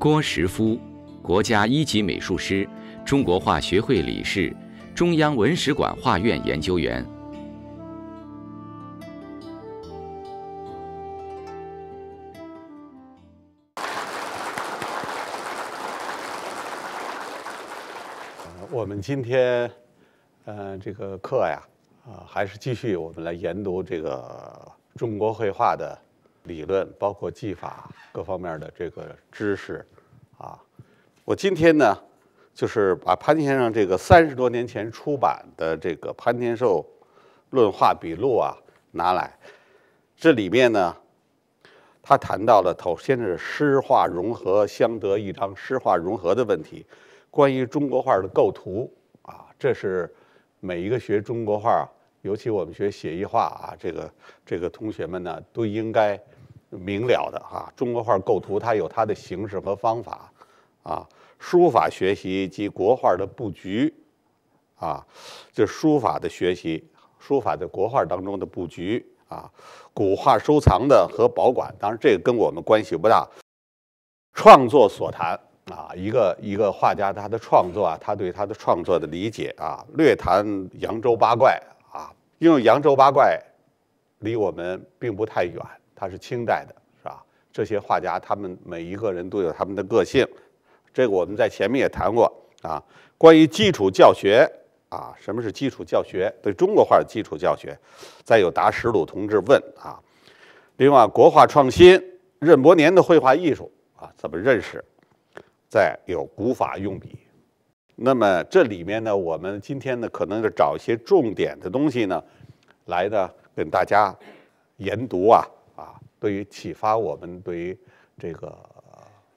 郭石夫，国家一级美术师，中国画学会理事，中央文史馆画院研究员。我们今天，呃，这个课呀，啊，还是继续我们来研读这个中国绘画的理论，包括技法各方面的这个知识。啊，我今天呢，就是把潘先生这个三十多年前出版的这个《潘天寿论画笔录》啊拿来，这里面呢，他谈到了头先是诗画融合相得益彰、诗画融合的问题，关于中国画的构图啊，这是每一个学中国画，尤其我们学写意画啊，这个这个同学们呢都应该。明了的哈，中国画构图它有它的形式和方法啊，书法学习及国画的布局啊，这书法的学习，书法在国画当中的布局啊，古画收藏的和保管，当然这个跟我们关系不大。创作所谈啊，一个一个画家他的创作啊，他对他的创作的理解啊，略谈扬州八怪啊，因为扬州八怪离我们并不太远。它是清代的，是吧？这些画家，他们每一个人都有他们的个性。这个我们在前面也谈过啊。关于基础教学啊，什么是基础教学？对中国画的基础教学。再有达什鲁同志问啊。另外，国画创新，任伯年的绘画艺术啊，怎么认识？再有古法用笔。那么这里面呢，我们今天呢，可能是找一些重点的东西呢，来的跟大家研读啊。对于启发我们对于这个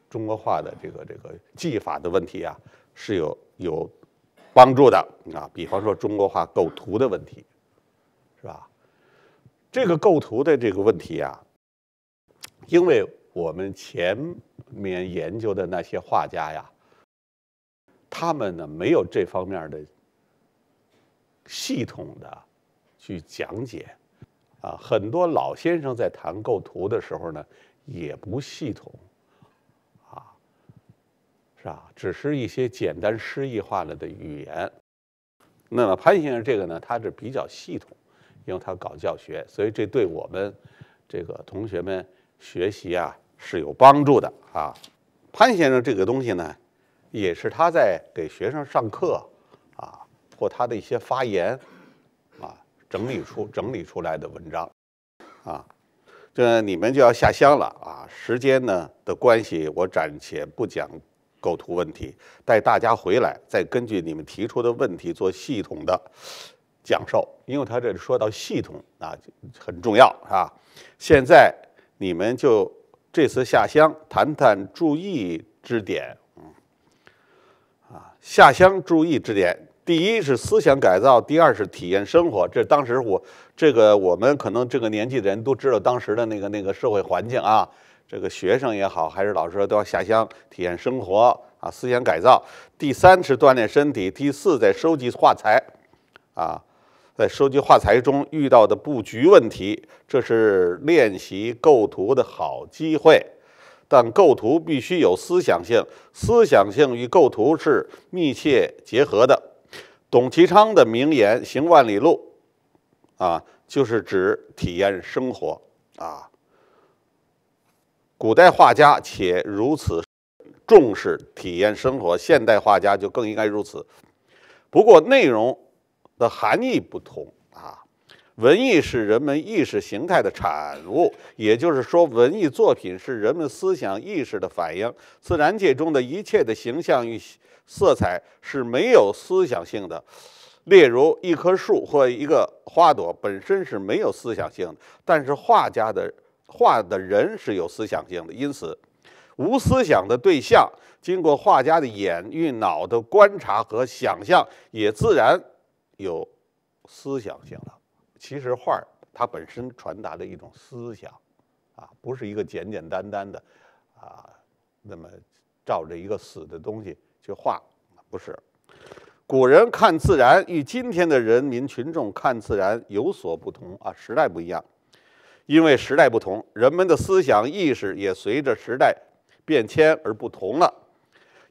中国画的这个这个技法的问题啊，是有有帮助的啊。比方说中国画构图的问题，是吧？这个构图的这个问题啊，因为我们前面研究的那些画家呀，他们呢没有这方面的系统的去讲解。啊，很多老先生在谈构图的时候呢，也不系统，啊，是吧？只是一些简单诗意化了的语言。那么潘先生这个呢，他是比较系统，因为他搞教学，所以这对我们这个同学们学习啊是有帮助的啊。潘先生这个东西呢，也是他在给学生上课啊，或他的一些发言。整理出整理出来的文章，啊，这你们就要下乡了啊。时间呢的关系，我暂且不讲构图问题，待大家回来再根据你们提出的问题做系统的讲授，因为他这说到系统啊很重要啊。现在你们就这次下乡谈谈注意之点，啊，下乡注意之点。第一是思想改造，第二是体验生活。这当时我这个我们可能这个年纪的人都知道当时的那个那个社会环境啊。这个学生也好，还是老师都要下乡体验生活啊，思想改造。第三是锻炼身体，第四在收集画材，啊，在收集画材中遇到的布局问题，这是练习构图的好机会。但构图必须有思想性，思想性与构图是密切结合的。董其昌的名言“行万里路”，啊，就是指体验生活啊。古代画家且如此重视体验生活，现代画家就更应该如此。不过内容的含义不同啊。文艺是人们意识形态的产物，也就是说，文艺作品是人们思想意识的反映。自然界中的一切的形象与。色彩是没有思想性的，例如一棵树或一个花朵本身是没有思想性的，但是画家的画的人是有思想性的，因此无思想的对象，经过画家的眼与脑的观察和想象，也自然有思想性了。其实画儿它本身传达的一种思想，啊，不是一个简简单单的，啊，那么照着一个死的东西。去画不是，古人看自然与今天的人民群众看自然有所不同啊，时代不一样，因为时代不同，人们的思想意识也随着时代变迁而不同了。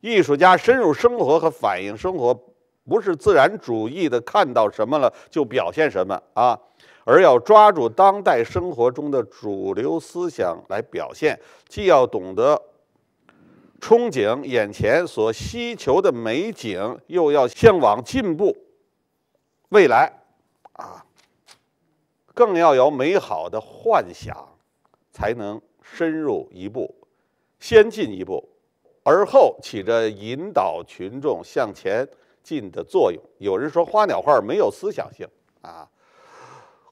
艺术家深入生活和反映生活，不是自然主义的看到什么了就表现什么啊，而要抓住当代生活中的主流思想来表现，既要懂得。憧憬眼前所希求的美景，又要向往进步未来，啊，更要有美好的幻想，才能深入一步，先进一步，而后起着引导群众向前进的作用。有人说花鸟画没有思想性，啊，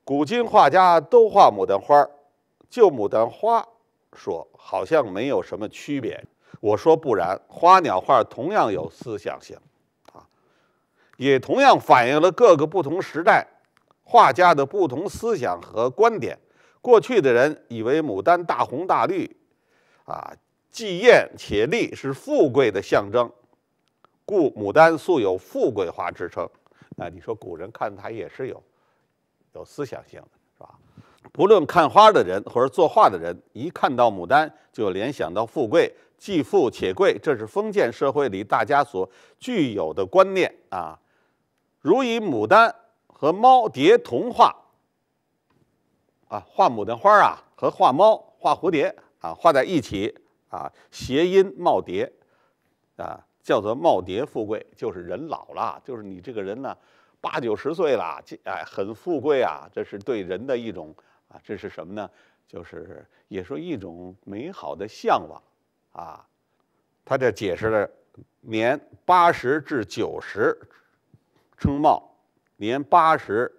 古今画家都画牡丹花，就牡丹花说，好像没有什么区别。我说不然，花鸟画同样有思想性，啊，也同样反映了各个不同时代画家的不同思想和观点。过去的人以为牡丹大红大绿，啊，既艳且丽，是富贵的象征，故牡丹素有富贵花之称。啊，你说古人看它也是有有思想性的，是吧？不论看花的人或者作画的人，一看到牡丹就联想到富贵。既富且贵，这是封建社会里大家所具有的观念啊。如以牡丹和猫蝶同画，啊，画牡丹花啊，和画猫、画蝴蝶啊，画在一起啊，谐音“耄蝶”，啊，叫做“耄蝶富贵”，就是人老了，就是你这个人呢，八九十岁了，哎，很富贵啊。这是对人的一种啊，这是什么呢？就是也说一种美好的向往。啊，他这解释了，年八十至九十称耄，年八十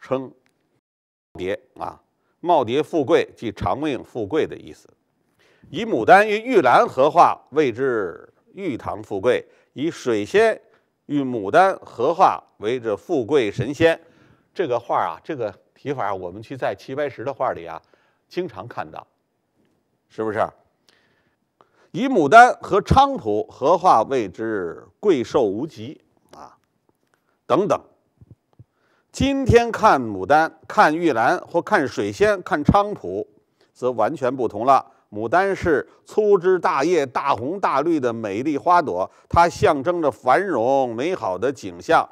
称耋啊，耄耋富贵即长命富贵的意思。以牡丹与玉兰合化，谓之玉堂富贵；以水仙与牡丹合化，为之富贵神仙。这个画啊，这个提法，我们去在齐白石的画里啊，经常看到，是不是？以牡丹和菖蒲、合化谓之贵寿无极啊，等等。今天看牡丹、看玉兰或看水仙、看菖蒲，则完全不同了。牡丹是粗枝大叶、大红大绿的美丽花朵，它象征着繁荣美好的景象，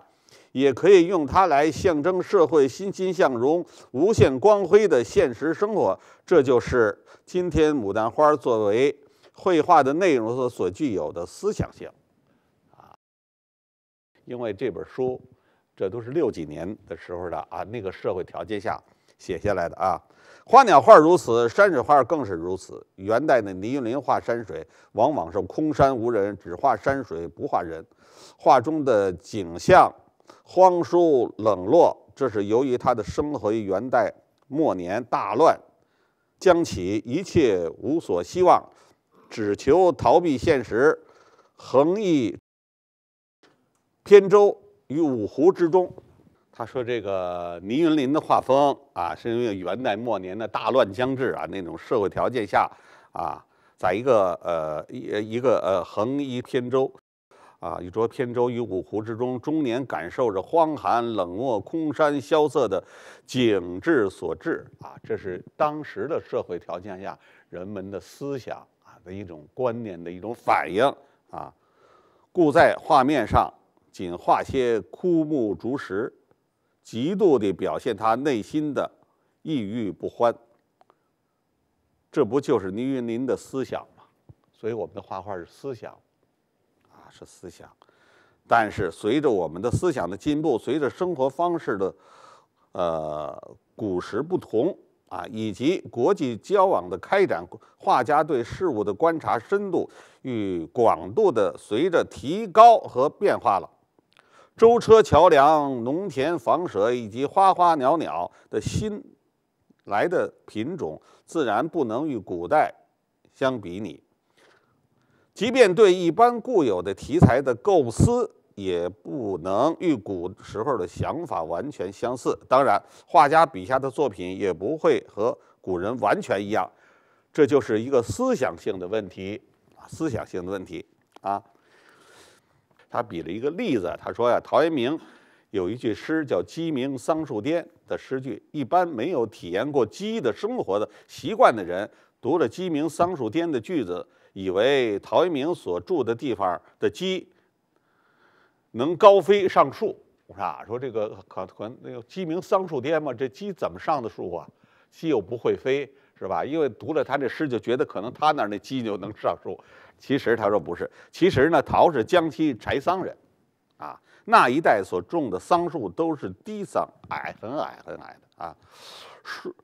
也可以用它来象征社会欣欣向荣、无限光辉的现实生活。这就是今天牡丹花作为。绘画的内容所所具有的思想性，啊，因为这本书，这都是六几年的时候的啊，那个社会条件下写下来的啊。花鸟画如此，山水画更是如此。元代的倪云林画山水，往往是空山无人，只画山水不画人，画中的景象荒疏冷落，这是由于他的生回元代末年大乱，将其一切无所希望。只求逃避现实，横一扁舟于五湖之中。他说：“这个倪云林的画风啊，是因为元代末年的大乱将至啊，那种社会条件下啊，在一个呃一一个呃横一扁舟啊，一着扁舟于五湖之中，终年感受着荒寒、冷漠、空山、萧瑟的景致所致啊。这是当时的社会条件下人们的思想。”的一种观念的一种反应啊，故在画面上仅画些枯木竹石，极度的表现他内心的抑郁不欢。这不就是倪云林的思想吗？所以我们的画画是思想，啊，是思想。但是随着我们的思想的进步，随着生活方式的，呃，古时不同。啊，以及国际交往的开展，画家对事物的观察深度与广度的随着提高和变化了。舟车桥梁、农田房舍以及花花鸟鸟的新来的品种，自然不能与古代相比拟。即便对一般固有的题材的构思，也不能与古时候的想法完全相似。当然，画家笔下的作品也不会和古人完全一样，这就是一个思想性的问题，思想性的问题啊。他比了一个例子，他说呀，陶渊明有一句诗叫“鸡鸣桑树颠”的诗句，一般没有体验过鸡的生活的习惯的人，读了“鸡鸣桑树颠”的句子，以为陶渊明所住的地方的鸡。能高飞上树？我说啊，说这个可可能那个鸡鸣桑树颠嘛，这鸡怎么上的树啊？鸡又不会飞，是吧？因为读了他这诗，就觉得可能他那儿那鸡就能上树。其实他说不是，其实呢，陶是江西柴桑人，啊，那一带所种的桑树都是低桑，矮，很矮很矮的啊。树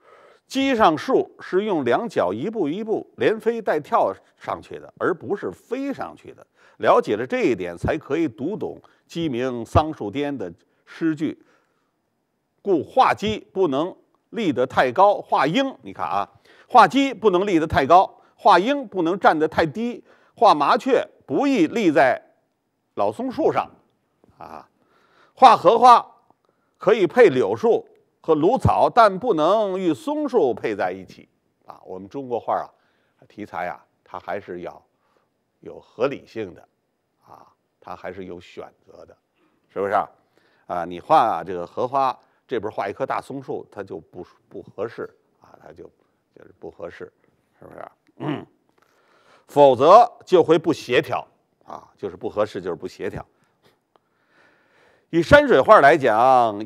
鸡上树是用两脚一步一步连飞带跳上去的，而不是飞上去的。了解了这一点，才可以读懂。鸡鸣桑树颠的诗句。故画鸡不能立得太高，画鹰你看啊，画鸡不能立得太高，画鹰不能站得太低，画麻雀不宜立在老松树上，啊，画荷花可以配柳树和芦草，但不能与松树配在一起，啊，我们中国画啊，题材啊，它还是要有合理性的。它还是有选择的，是不是？啊，你画这个荷花，这边画一棵大松树，它就不不合适啊，它就就是不合适，是不是？嗯，否则就会不协调啊，就是不合适，就是不协调。以山水画来讲，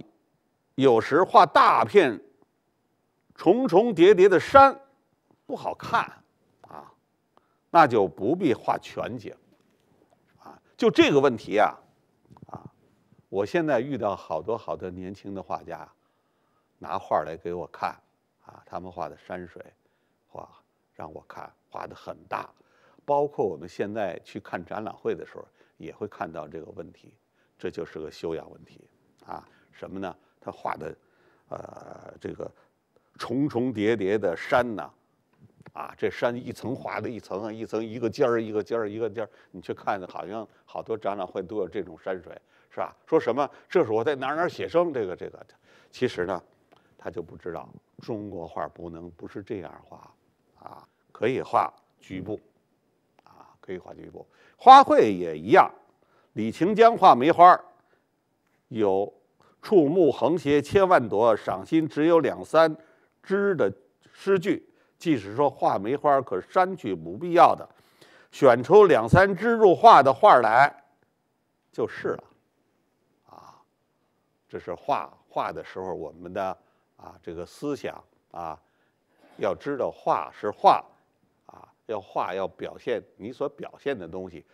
有时画大片重重叠叠的山不好看啊，那就不必画全景。就这个问题啊，啊，我现在遇到好多好多年轻的画家拿画来给我看，啊，他们画的山水画让我看画的很大，包括我们现在去看展览会的时候也会看到这个问题，这就是个修养问题，啊，什么呢？他画的呃这个重重叠叠的山呢。啊，这山一层画的一层啊，一层一个尖儿一个尖儿一个尖儿，你去看，好像好多展览会都有这种山水，是吧？说什么这是我在哪哪写生，这个这个，其实呢，他就不知道中国画不能不是这样画，啊，可以画局部，啊，可以画局部，花卉也一样，李清江画梅花，有“触目横斜千万朵，赏心只有两三枝”的诗句。即使说画梅花，可删去不必要的，选出两三枝入画的画来，就是了。啊，这是画画的时候我们的啊这个思想啊，要知道画是画，啊要画要表现你所表现的东西，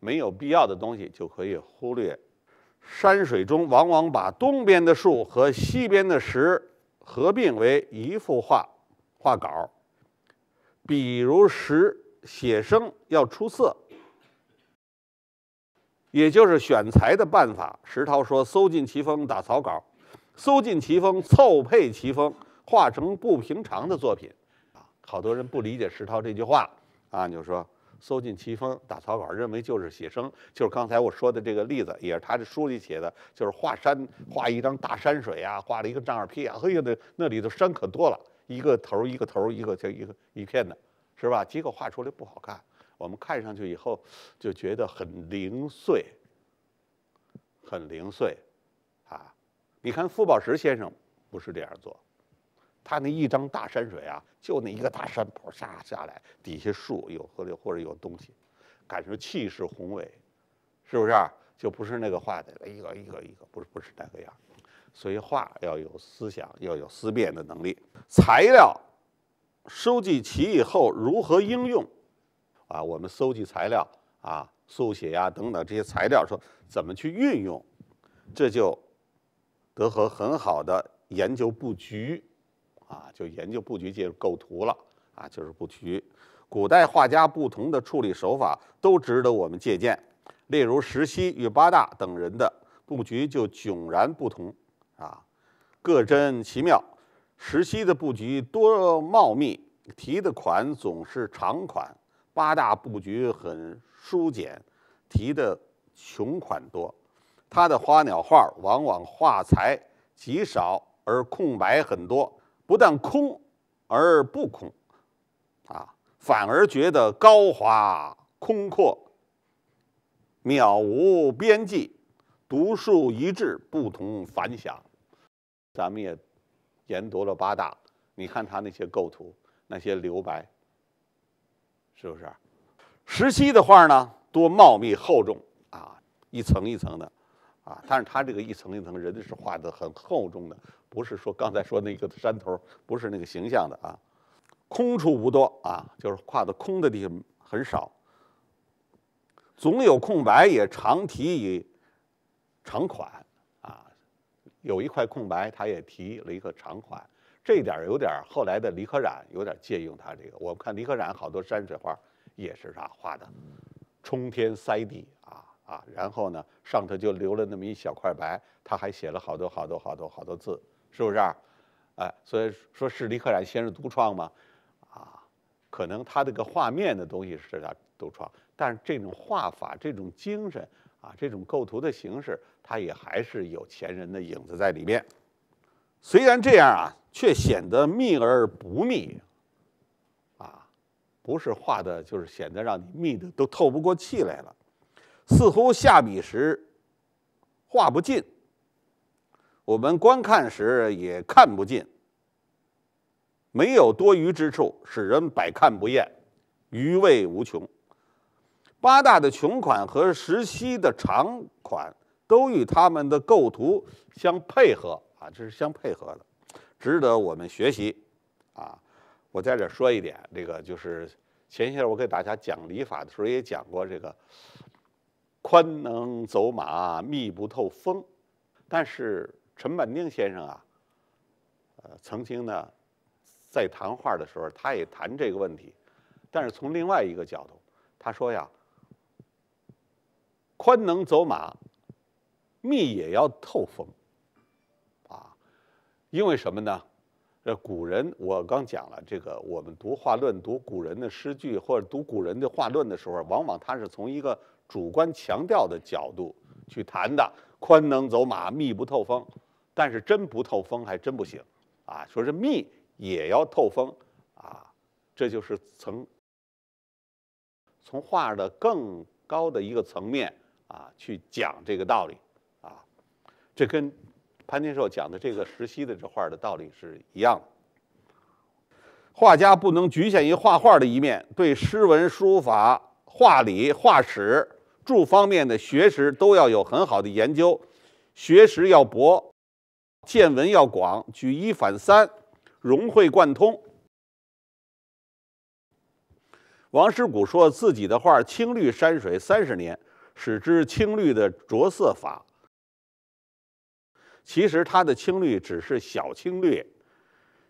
没有必要的东西就可以忽略。山水中往往把东边的树和西边的石合并为一幅画画稿。比如石写生要出色，也就是选材的办法。石涛说：“搜尽奇峰打草稿，搜尽奇峰凑配奇峰，画成不平常的作品。”啊，好多人不理解石涛这句话啊，就说“搜尽奇峰打草稿”，认为就是写生，就是刚才我说的这个例子，也是他的书里写的，就是画山画一张大山水啊，画了一个丈二匹啊，嘿呀，那那里头山可多了。一个头一个头一个这一个一片的，是吧？结果画出来不好看，我们看上去以后就觉得很零碎，很零碎，啊！你看傅抱石先生不是这样做，他那一张大山水啊，就那一个大山坡下下来，底下树有河流或者有东西，感觉气势宏伟，是不是？就不是那个画的一个一个一个，不是不是那个样。所以画要有思想，要有思辨的能力。材料收集齐以后，如何应用？啊，我们搜集材料啊，速写呀等等这些材料，说怎么去运用，这就得和很好的研究布局，啊，就研究布局，就入构图了，啊，就是布局。古代画家不同的处理手法都值得我们借鉴，例如石溪与八大等人的布局就迥然不同。啊，各真奇妙，石溪的布局多茂密，提的款总是长款；八大布局很疏简，提的穷款多。他的花鸟画往往画材极少而空白很多，不但空而不空，啊，反而觉得高华空阔，渺无边际。独树一帜，不同凡响。咱们也研读了八大，你看他那些构图，那些留白，是不是？石溪的画呢，多茂密厚重啊，一层一层的啊。但是他这个一层一层，人家是画的很厚重的，不是说刚才说那个山头，不是那个形象的啊。空处不多啊，就是画的空的地方很少，总有空白，也常提以。长款啊，有一块空白，他也提了一个长款，这点有点后来的李可染有点借用他这个。我们看李可染好多山水画也是他画的，冲天塞地啊啊，然后呢上头就留了那么一小块白，他还写了好多好多好多好多字，是不是？哎，所以说是李可染先生独创吗？啊，可能他这个画面的东西是他独创，但是这种画法、这种精神啊、这种构图的形式。它也还是有钱人的影子在里面，虽然这样啊，却显得密而不密，啊，不是画的，就是显得让你密的都透不过气来了，似乎下笔时画不尽，我们观看时也看不尽，没有多余之处，使人百看不厌，余味无穷。八大的穷款和石溪的长款。都与他们的构图相配合啊，这是相配合的，值得我们学习啊！我在这说一点，这个就是前些我给大家讲礼法的时候也讲过，这个宽能走马，密不透风。但是陈半丁先生啊，呃，曾经呢，在谈话的时候，他也谈这个问题，但是从另外一个角度，他说呀，宽能走马。密也要透风，啊，因为什么呢？呃，古人我刚讲了，这个我们读画论、读古人的诗句或者读古人的画论的时候，往往他是从一个主观强调的角度去谈的，宽能走马，密不透风，但是真不透风还真不行，啊，说是密也要透风，啊，这就是从从画的更高的一个层面啊去讲这个道理。这跟潘天寿讲的这个石溪的这画的道理是一样的。画家不能局限于画画的一面，对诗文、书法、画理、画史诸方面的学识都要有很好的研究，学识要博，见闻要广，举一反三，融会贯通。王师古说自己的画青绿山水三十年，使之青绿的着色法。其实他的青绿只是小青绿，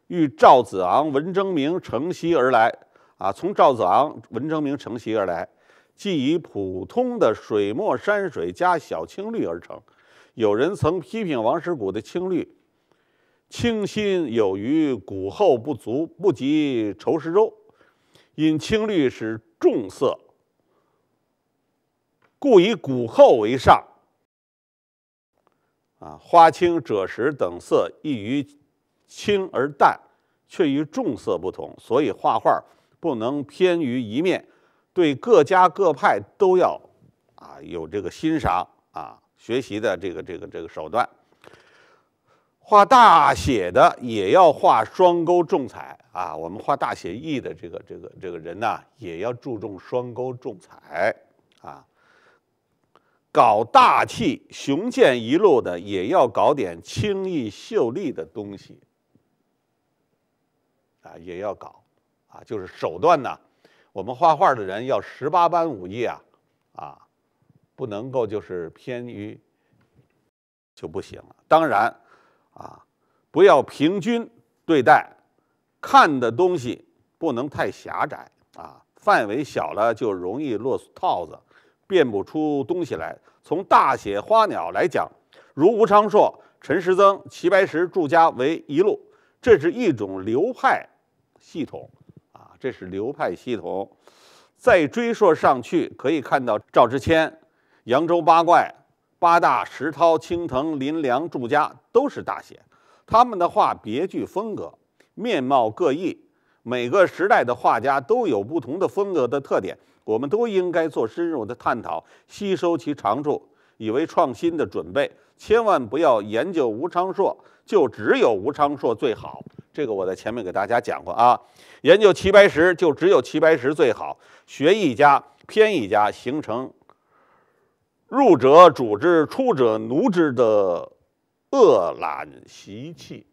遇赵子昂、文征明承袭而来。啊，从赵子昂、文征明承袭而来，即以普通的水墨山水加小青绿而成。有人曾批评王石谷的青绿，清新有余，古厚不足，不及仇石洲。因青绿是重色，故以古厚为上。啊，花青、赭石等色易于轻而淡，却与重色不同，所以画画不能偏于一面，对各家各派都要啊有这个欣赏啊学习的这个这个这个手段。画大写的也要画双勾重彩啊，我们画大写意的这个这个这个人呢，也要注重双勾重彩啊。搞大气雄健一路的，也要搞点清逸秀丽的东西，啊，也要搞，啊，就是手段呢。我们画画的人要十八般武艺啊，啊，不能够就是偏于就不行了。当然，啊，不要平均对待，看的东西不能太狭窄啊，范围小了就容易落套子。辨不出东西来。从大写花鸟来讲，如吴昌硕、陈师曾、齐白石、祝家为一路，这是一种流派系统啊，这是流派系统。再追溯上去，可以看到赵之谦、扬州八怪、八大、石涛、青藤、林良、祝家都是大写，他们的画别具风格，面貌各异。每个时代的画家都有不同的风格的特点。我们都应该做深入的探讨，吸收其长处，以为创新的准备。千万不要研究吴昌硕就只有吴昌硕最好，这个我在前面给大家讲过啊。研究齐白石就只有齐白石最好，学一家偏一家，形成入者主之，出者奴之的恶懒习气，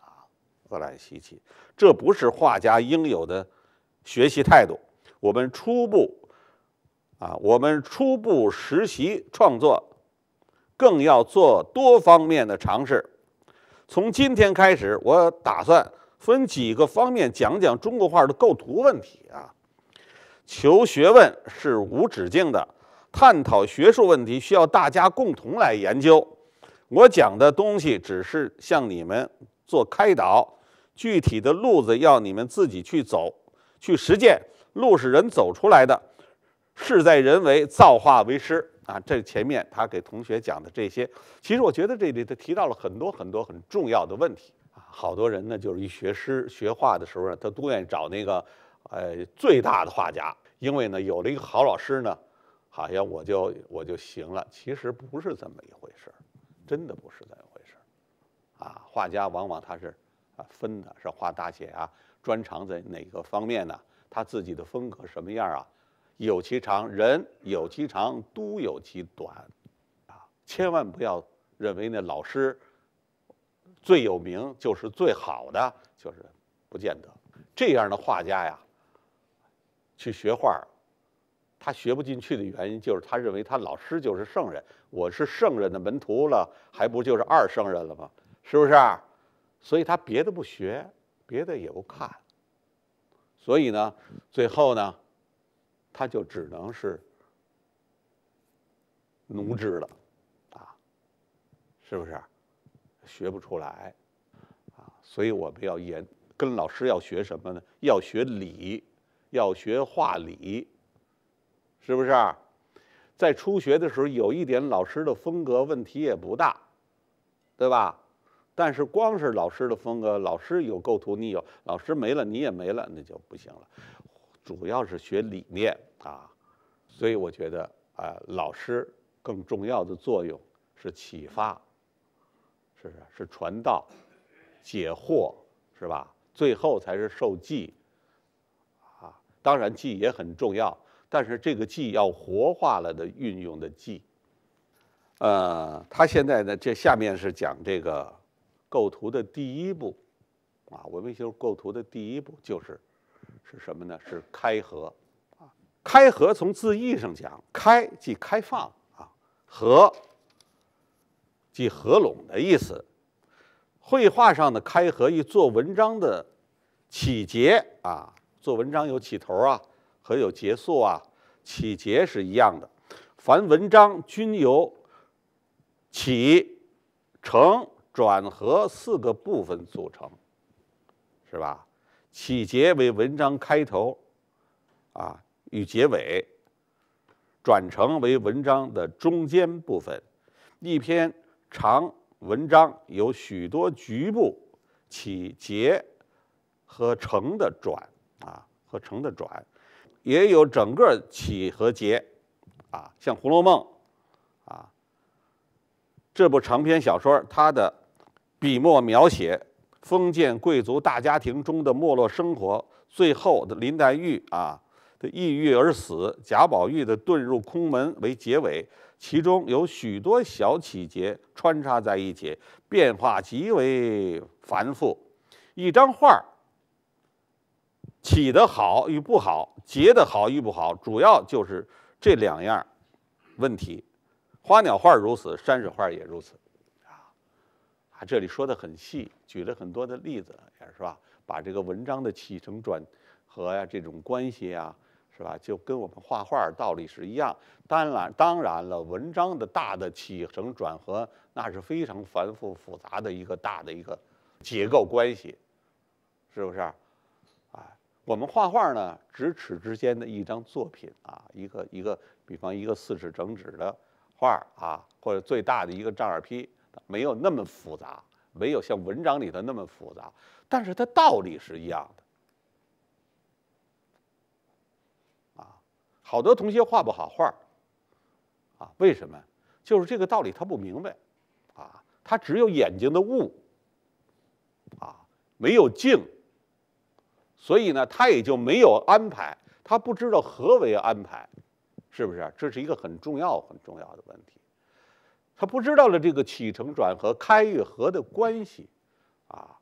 啊，恶懒习气，这不是画家应有的学习态度。我们初步啊，我们初步实习创作，更要做多方面的尝试。从今天开始，我打算分几个方面讲讲中国画的构图问题啊。求学问是无止境的，探讨学术问题需要大家共同来研究。我讲的东西只是向你们做开导，具体的路子要你们自己去走，去实践。路是人走出来的，事在人为，造化为师啊！这前面他给同学讲的这些，其实我觉得这里头提到了很多很多很重要的问题啊。好多人呢，就是一学诗、学画的时候呢，他都愿意找那个，呃，最大的画家，因为呢有了一个好老师呢，好像我就我就行了。其实不是这么一回事儿，真的不是这么回事儿啊！画家往往他是啊分的，是画大写啊，专长在哪个方面呢？他自己的风格什么样啊？有其长人有其长，都有其短，啊，千万不要认为那老师最有名就是最好的，就是不见得。这样的画家呀，去学画，他学不进去的原因就是他认为他老师就是圣人，我是圣人的门徒了，还不就是二圣人了吗？是不是？所以他别的不学，别的也不看。所以呢，最后呢，他就只能是奴制了，啊，是不是？学不出来，啊，所以我们要研跟老师要学什么呢？要学理，要学画理，是不是？在初学的时候，有一点老师的风格问题也不大，对吧？但是光是老师的风格，老师有构图，你有；老师没了，你也没了，那就不行了。主要是学理念啊，所以我觉得啊，老师更重要的作用是启发，是是是传道、解惑，是吧？最后才是受记。啊，当然记也很重要，但是这个记要活化了的运用的记。呃，他现在呢，这下面是讲这个。构图的第一步，啊，我们说构图的第一步就是是什么呢？是开合。开合从字义上讲，开即开放啊，合即合拢的意思。绘画上的开合与做文章的起结啊，做文章有起头啊，和有结束啊，起结是一样的。凡文章均由起承。转和四个部分组成，是吧？起结为文章开头，啊与结尾。转成为文章的中间部分。一篇长文章有许多局部起结和成的转，啊和成的转，也有整个起和结，啊像《红楼梦》，啊这部长篇小说它的。笔墨描写封建贵族大家庭中的没落生活，最后的林黛玉啊的抑郁而死，贾宝玉的遁入空门为结尾。其中有许多小起节穿插在一起，变化极为繁复。一张画儿起的好与不好，结的好与不好，主要就是这两样问题。花鸟画如此，山水画也如此。啊，这里说的很细，举了很多的例子，也是吧？把这个文章的起承转合呀，这种关系呀，是吧？就跟我们画画道理是一样。当然，当然了，文章的大的起承转合，那是非常繁复复杂的一个大的一个结构关系，是不是？哎，我们画画呢，咫尺之间的一张作品啊，一个一个，比方一个四尺整纸的画啊，或者最大的一个丈二坯，没有那么复杂，没有像文章里头那么复杂，但是它道理是一样的。啊，好多同学画不好画儿，啊，为什么？就是这个道理他不明白，啊，他只有眼睛的物，啊，没有境，所以呢，他也就没有安排，他不知道何为安排，是不是？这是一个很重要很重要的问题。他不知道了这个起承转合、开与合的关系，啊，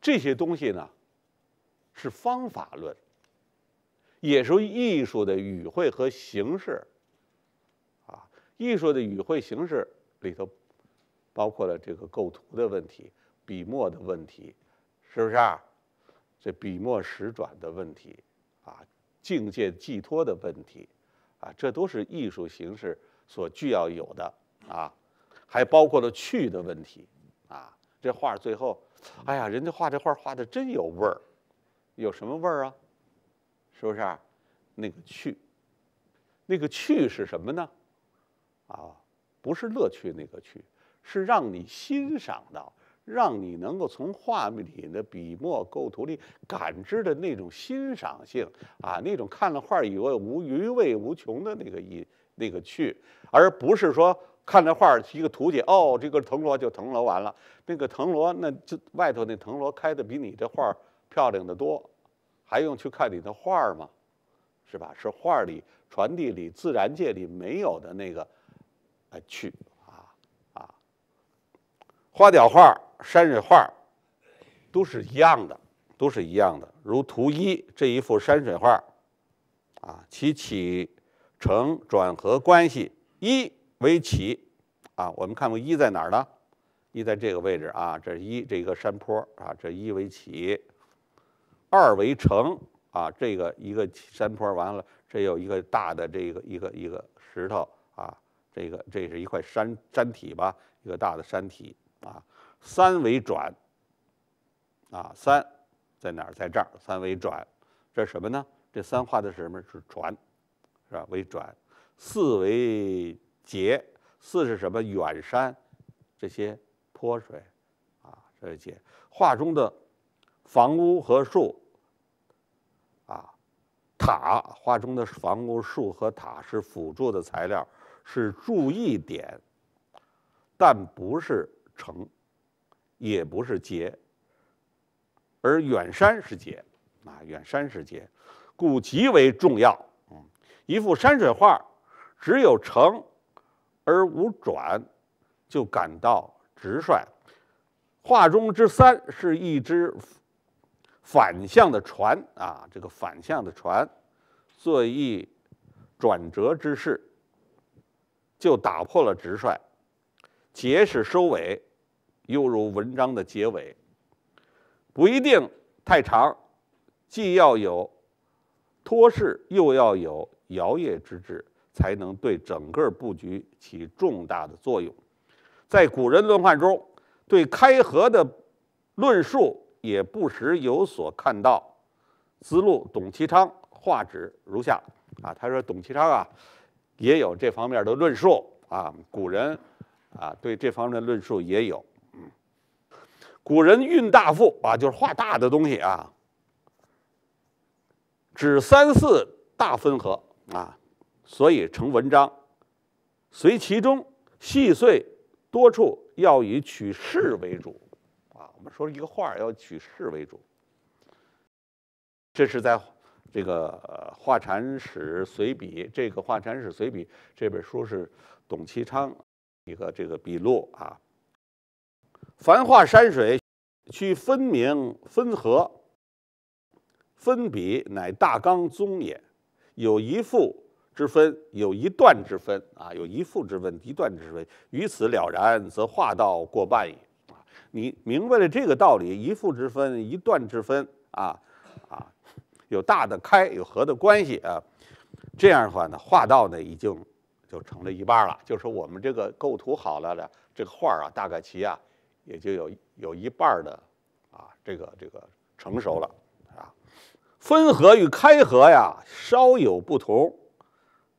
这些东西呢，是方法论，也是艺术的语汇和形式，啊，艺术的语汇形式里头，包括了这个构图的问题、笔墨的问题，是不是？啊？这笔墨时转的问题，啊，境界寄托的问题，啊，这都是艺术形式所具要有的，啊。还包括了趣的问题，啊，这画最后，哎呀，人家画这画画的真有味儿，有什么味儿啊？是不是？啊？那个趣，那个趣是什么呢？啊，不是乐趣那个趣，是让你欣赏到，让你能够从画面里的笔墨构图里感知的那种欣赏性啊，那种看了画以后无余味无穷的那个意那个趣，而不是说。看着画儿，一个图解哦，这个藤萝就藤萝完了。那个藤萝那就外头那藤萝开的比你的画儿漂亮的多，还用去看你的画儿吗？是吧？是画儿里传递里自然界里没有的那个，呃趣啊啊。花鸟画、山水画，都是一样的，都是一样的。如图一这一幅山水画，啊，其起承转合关系一。为起，啊，我们看过一在哪儿呢？一在这个位置啊，这是一，这个山坡啊，这一为起，二为成啊，这个一个山坡完了，这有一个大的这个一个一个石头啊，这个这是一块山山体吧，一个大的山体啊，三为转，啊，三在哪儿？在这儿，三为转，这是什么呢？这三画的是什么？是船，是吧？为转，四为。结四是什么？远山，这些泼水，啊，这些画中的房屋和树，啊，塔。画中的房屋、树和塔是辅助的材料，是注意点，但不是成，也不是结，而远山是结，啊，远山是结，故极为重要。嗯，一幅山水画，只有成。而无转，就感到直率。画中之三是一只反向的船啊，这个反向的船，作一转折之势，就打破了直率。结是收尾，犹如文章的结尾，不一定太长，既要有托势，又要有摇曳之志。才能对整个布局起重大的作用，在古人论画中，对开合的论述也不时有所看到。子路董其昌画旨如下啊，他说董其昌啊，也有这方面的论述啊，古人啊对这方面的论述也有。古人运大富啊，就是画大的东西啊，指三四大分合啊。所以成文章，随其中细碎多处要以取势为主，啊，我们说一个画儿要取势为主。这是在《这个画禅史随笔》这个《画禅史随笔》这本书是董其昌一个这个笔录啊。凡画山水，须分明分合，分笔乃大纲宗也。有一副。之分有一段之分啊，有一副之分，一段之分，于此了然，则画道过半矣啊！你明白了这个道理，一副之分，一段之分啊，啊，有大的开，有合的关系啊，这样的话呢，画道呢已经就成了一半了。就说我们这个构图好了的这个画啊，大概齐啊也就有有一半的啊这个这个成熟了啊，分合与开合呀，稍有不同。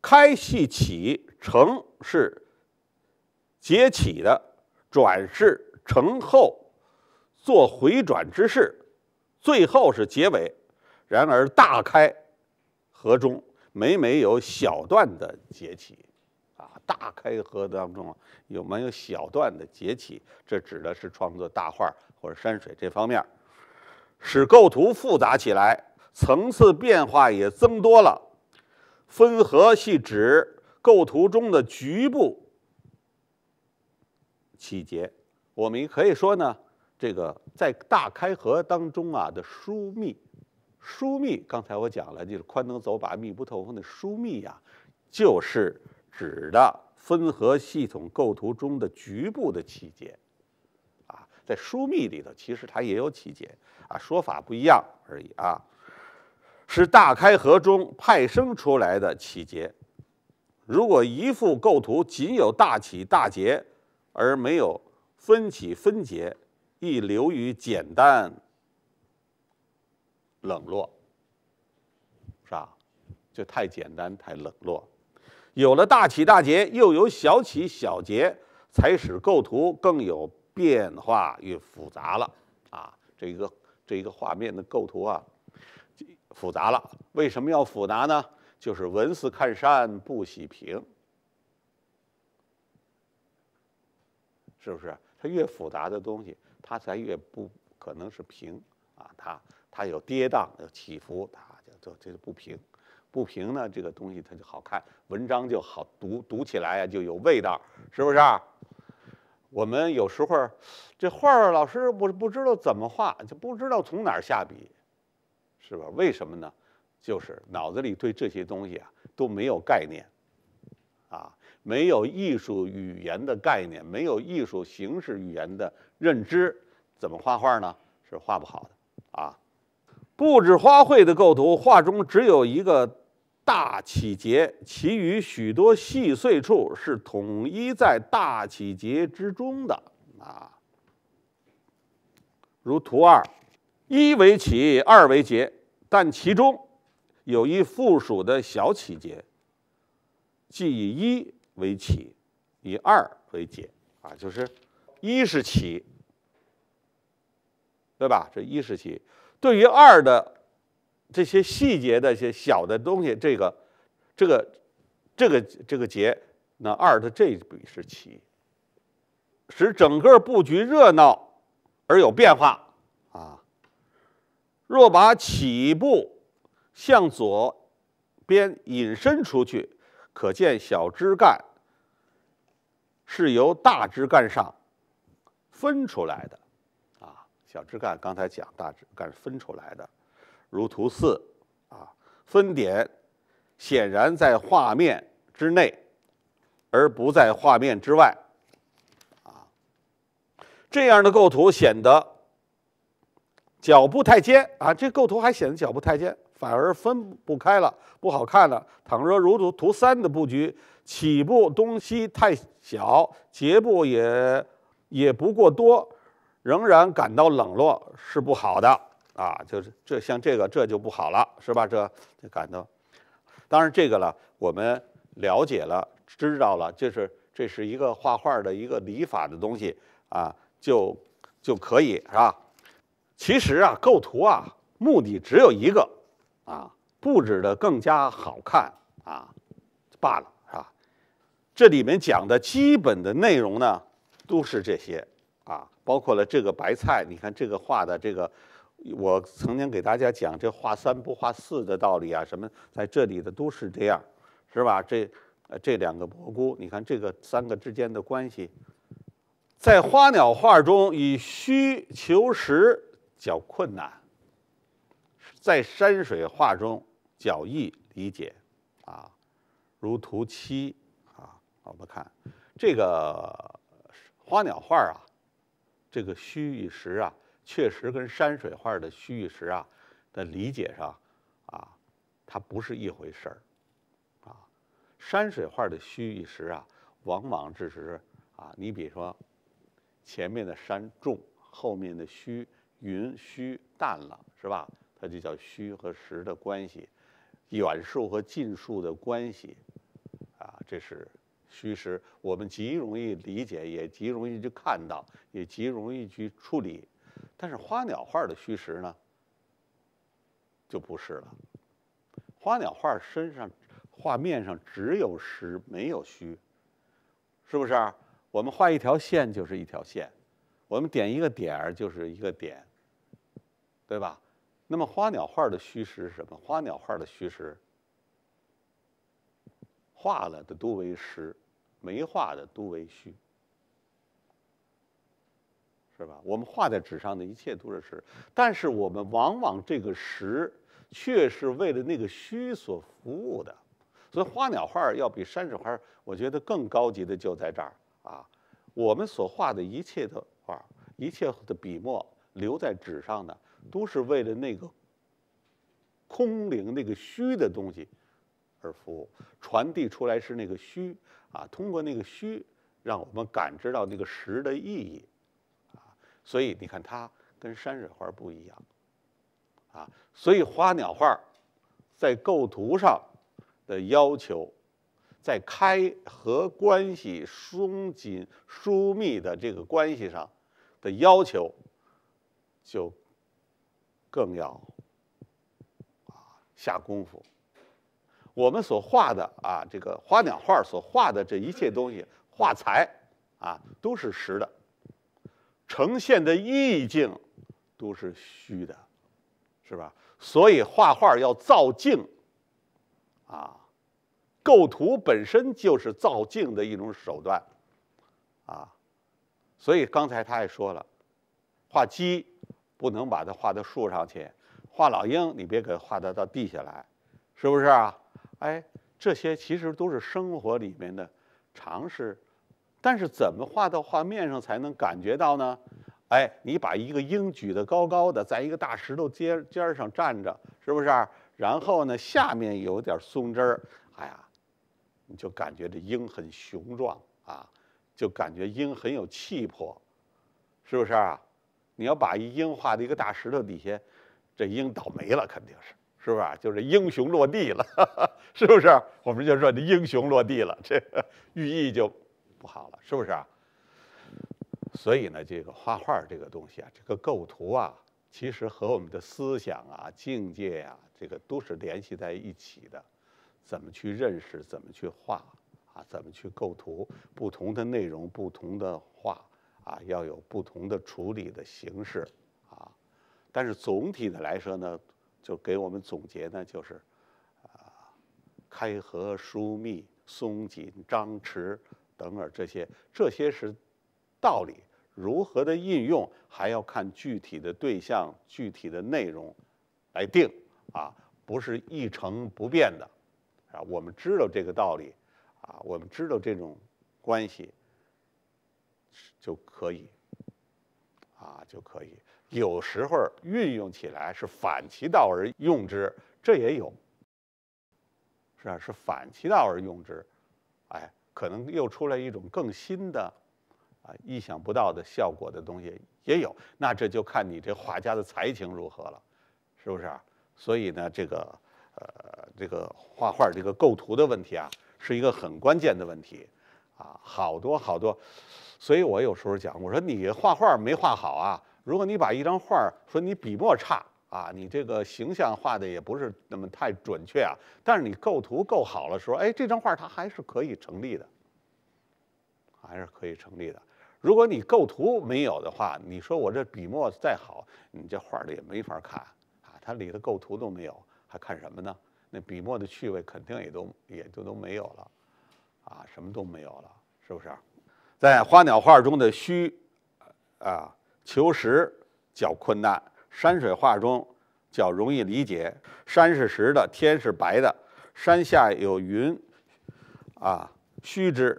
开系起承是节起的，转是承后做回转之势，最后是结尾。然而大开合中每每有小段的节起，啊，大开合当中有没有小段的节起？这指的是创作大画或者山水这方面，使构图复杂起来，层次变化也增多了。分合系指构图中的局部细节，我们可以说呢，这个在大开合当中啊的疏密，疏密刚才我讲了，就是宽能走把，密不透风的疏密呀，就是指的分合系统构图中的局部的细节，啊，在疏密里头其实它也有起节，啊，说法不一样而已啊。是大开合中派生出来的起节。如果一幅构图仅有大起大节，而没有分起分节，易流于简单、冷落，是吧？就太简单、太冷落。有了大起大节，又有小起小节，才使构图更有变化、与复杂了。啊，这一个这一个画面的构图啊。复杂了，为什么要复杂呢？就是文似看山不喜平，是不是？它越复杂的东西，它才越不可能是平啊！它它有跌宕，有起伏，它就就就不平。不平呢，这个东西它就好看，文章就好读，读起来就有味道，是不是？我们有时候这画老师，我不不知道怎么画，就不知道从哪儿下笔。是吧？为什么呢？就是脑子里对这些东西啊都没有概念，啊，没有艺术语言的概念，没有艺术形式语言的认知，怎么画画呢？是画不好的啊。布置花卉的构图，画中只有一个大起节，其余许多细碎处是统一在大起节之中的啊。如图二。一为起，二为结，但其中有一附属的小起结，即以一为起，以二为结啊，就是一是起，对吧？这一是起，对于二的这些细节的一些小的东西，这个、这个、这个、这个结，那二的这笔是起，使整个布局热闹而有变化。若把起步向左边引伸出去，可见小枝干是由大枝干上分出来的。啊，小枝干刚才讲大枝干分出来的，如图四。啊，分点显然在画面之内，而不在画面之外。啊，这样的构图显得。脚步太尖啊，这构图还显得脚步太尖，反而分不开了，不好看了。倘若如图图三的布局，起步东西太小，结步也也不过多，仍然感到冷落是不好的啊。就是这像这个这就不好了，是吧？这这感到，当然这个了，我们了解了知道了，这是这是一个画画的一个理法的东西啊，就就可以是吧？其实啊，构图啊，目的只有一个，啊，布置的更加好看啊，罢了，是吧？这里面讲的基本的内容呢，都是这些啊，包括了这个白菜。你看这个画的这个，我曾经给大家讲这画三不画四的道理啊，什么在这里的都是这样，是吧？这呃这两个蘑菇，你看这个三个之间的关系，在花鸟画中以虚求实。较困难，在山水画中较易理解，啊，如图七啊，我们看这个花鸟画啊，这个虚与实啊，确实跟山水画的虚与实啊的理解上啊，它不是一回事儿，啊，山水画的虚与实啊，往往只是啊，你比如说前面的山重，后面的虚。云虚淡了，是吧？它就叫虚和实的关系，远树和近树的关系，啊，这是虚实。我们极容易理解，也极容易去看到，也极容易去处理。但是花鸟画的虚实呢，就不是了。花鸟画身上、画面上只有实，没有虚，是不是？我们画一条线就是一条线，我们点一个点儿就是一个点。对吧？那么花鸟画的虚实是什么？花鸟画的虚实，画了的都为实，没画的都为虚，是吧？我们画在纸上的一切都是实，但是我们往往这个实却是为了那个虚所服务的，所以花鸟画要比山水画，我觉得更高级的就在这儿啊。我们所画的一切的画，一切的笔墨留在纸上的。都是为了那个空灵、那个虚的东西而服务，传递出来是那个虚啊，通过那个虚，让我们感知到那个实的意义啊。所以你看，它跟山水画不一样啊。所以花鸟画在构图上的要求，在开合关系、松紧疏密的这个关系上的要求，就。更要啊下功夫。我们所画的啊这个花鸟画所画的这一切东西，画材啊都是实的，呈现的意境都是虚的，是吧？所以画画要造境，啊，构图本身就是造境的一种手段，啊，所以刚才他也说了，画鸡。不能把它画到树上去，画老鹰，你别给画得到地下来，是不是啊？哎，这些其实都是生活里面的常识，但是怎么画到画面上才能感觉到呢？哎，你把一个鹰举得高高的，在一个大石头尖尖上站着，是不是？然后呢，下面有点松枝儿，哎呀，你就感觉这鹰很雄壮啊，就感觉鹰很有气魄，是不是啊？你要把一鹰画在一个大石头底下，这鹰倒霉了，肯定是，是不是就是英雄落地了，是不是？我们就说这英雄落地了，这寓意就不好了，是不是啊？所以呢，这个画画这个东西啊，这个构图啊，其实和我们的思想啊、境界啊，这个都是联系在一起的。怎么去认识？怎么去画？啊？怎么去构图？不同的内容，不同的画。啊，要有不同的处理的形式，啊，但是总体的来说呢，就给我们总结呢，就是，啊，开合疏密松紧张弛等等这些，这些是道理，如何的应用还要看具体的对象、具体的内容来定，啊，不是一成不变的，啊，我们知道这个道理，啊，我们知道这种关系。就可以啊，就可以。有时候运用起来是反其道而用之，这也有，是啊，是反其道而用之，哎，可能又出来一种更新的啊，意想不到的效果的东西也有。那这就看你这画家的才情如何了，是不是？所以呢，这个呃，这个画画这个构图的问题啊，是一个很关键的问题啊，好多好多。所以我有时候讲，我说你画画没画好啊？如果你把一张画儿说你笔墨差啊，你这个形象画的也不是那么太准确啊。但是你构图够好了说诶哎，这张画儿它还是可以成立的，还是可以成立的。如果你构图没有的话，你说我这笔墨再好，你这画儿里也没法看啊，它里的构图都没有，还看什么呢？那笔墨的趣味肯定也都也就都没有了，啊，什么都没有了，是不是？在花鸟画中的虚，啊，求实较困难；山水画中较容易理解。山是实的，天是白的，山下有云，啊，虚之；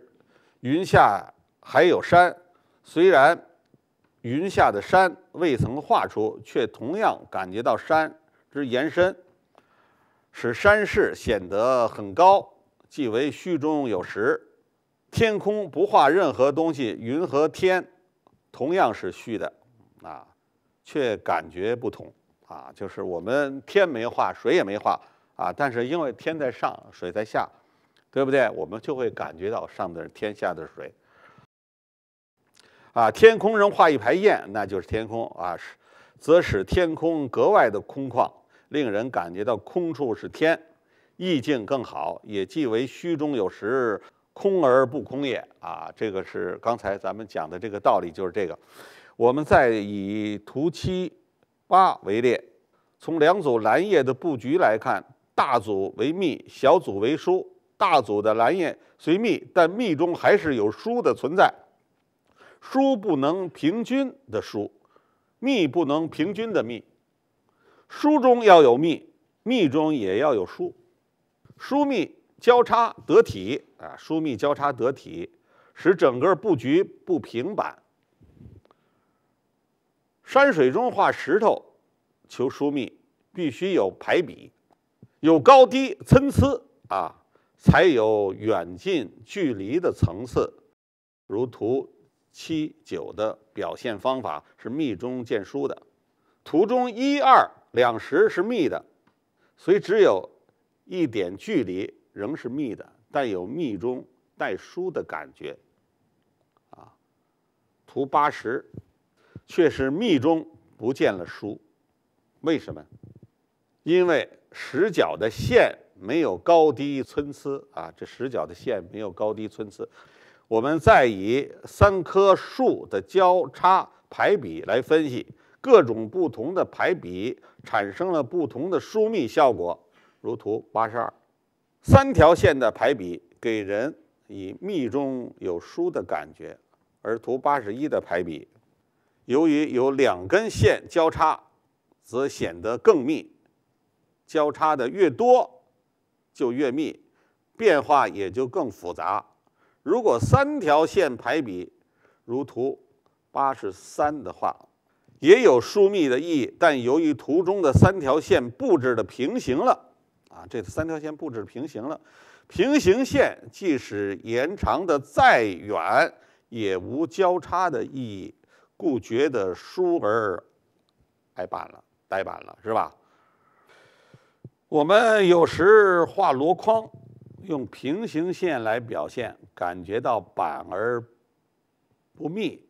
云下还有山，虽然云下的山未曾画出，却同样感觉到山之延伸，使山势显得很高，即为虚中有实。天空不画任何东西，云和天同样是虚的，啊，却感觉不同，啊，就是我们天没画，水也没画，啊，但是因为天在上，水在下，对不对？我们就会感觉到上的是天，下的是水，啊，天空人画一排雁，那就是天空啊，使则使天空格外的空旷，令人感觉到空处是天，意境更好，也即为虚中有实。空而不空也啊！这个是刚才咱们讲的这个道理，就是这个。我们再以图七、八为例，从两组蓝叶的布局来看，大组为密，小组为疏。大组的蓝叶虽密，但密中还是有疏的存在，疏不能平均的疏，密不能平均的密。疏中要有密，密中也要有疏，疏密。交叉得体啊，疏密交叉得体，使整个布局不平板。山水中画石头，求疏密，必须有排比，有高低参差啊，才有远近距离的层次。如图七九的表现方法是密中见疏的，图中一二两石是密的，所以只有一点距离。仍是密的，但有密中带疏的感觉，啊，图八十却是密中不见了疏，为什么？因为实角的线没有高低参差啊，这实角的线没有高低参差。我们再以三棵树的交叉排比来分析，各种不同的排比产生了不同的疏密效果，如图八十二。三条线的排比给人以密中有疏的感觉，而图八十一的排比，由于有两根线交叉，则显得更密。交叉的越多，就越密，变化也就更复杂。如果三条线排比，如图八十三的话，也有疏密的意义，但由于图中的三条线布置的平行了。这三条线布置平行了，平行线即使延长的再远，也无交叉的意义，故觉得疏而呆板了，呆板了，是吧？我们有时画箩筐，用平行线来表现，感觉到板而不密，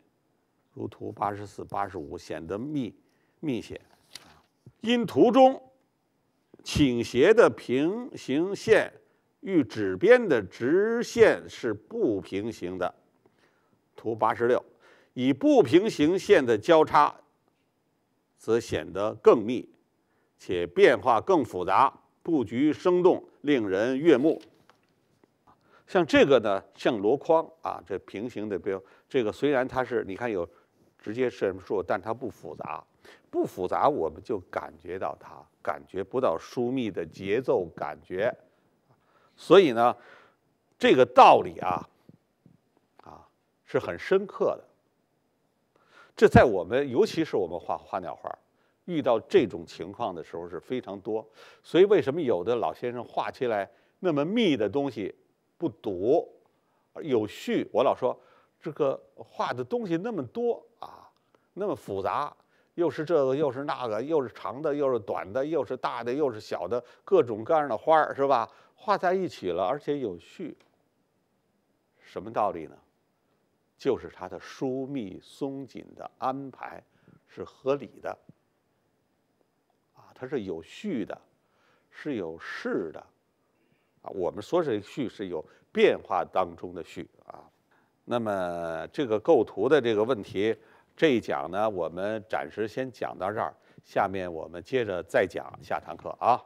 如图八十四、八十五显得密密些，因图中。倾斜的平行线与纸边的直线是不平行的。图八十六，以不平行线的交叉，则显得更密，且变化更复杂，布局生动，令人悦目。像这个呢，像箩筐啊，这平行的标，这个虽然它是，你看有直接什么但它不复杂。不复杂，我们就感觉到它感觉不到疏密的节奏感觉，所以呢，这个道理啊，啊是很深刻的。这在我们，尤其是我们画花鸟画，遇到这种情况的时候是非常多。所以为什么有的老先生画起来那么密的东西不堵，有序？我老说这个画的东西那么多啊，那么复杂。又是这个，又是那个，又是长的，又是短的，又是大的，又是小的，各种各样的花儿，是吧？画在一起了，而且有序。什么道理呢？就是它的疏密松紧的安排是合理的，啊，它是有序的，是有势的，啊，我们说这序是有变化当中的序啊。那么这个构图的这个问题。这一讲呢，我们暂时先讲到这儿，下面我们接着再讲下堂课啊。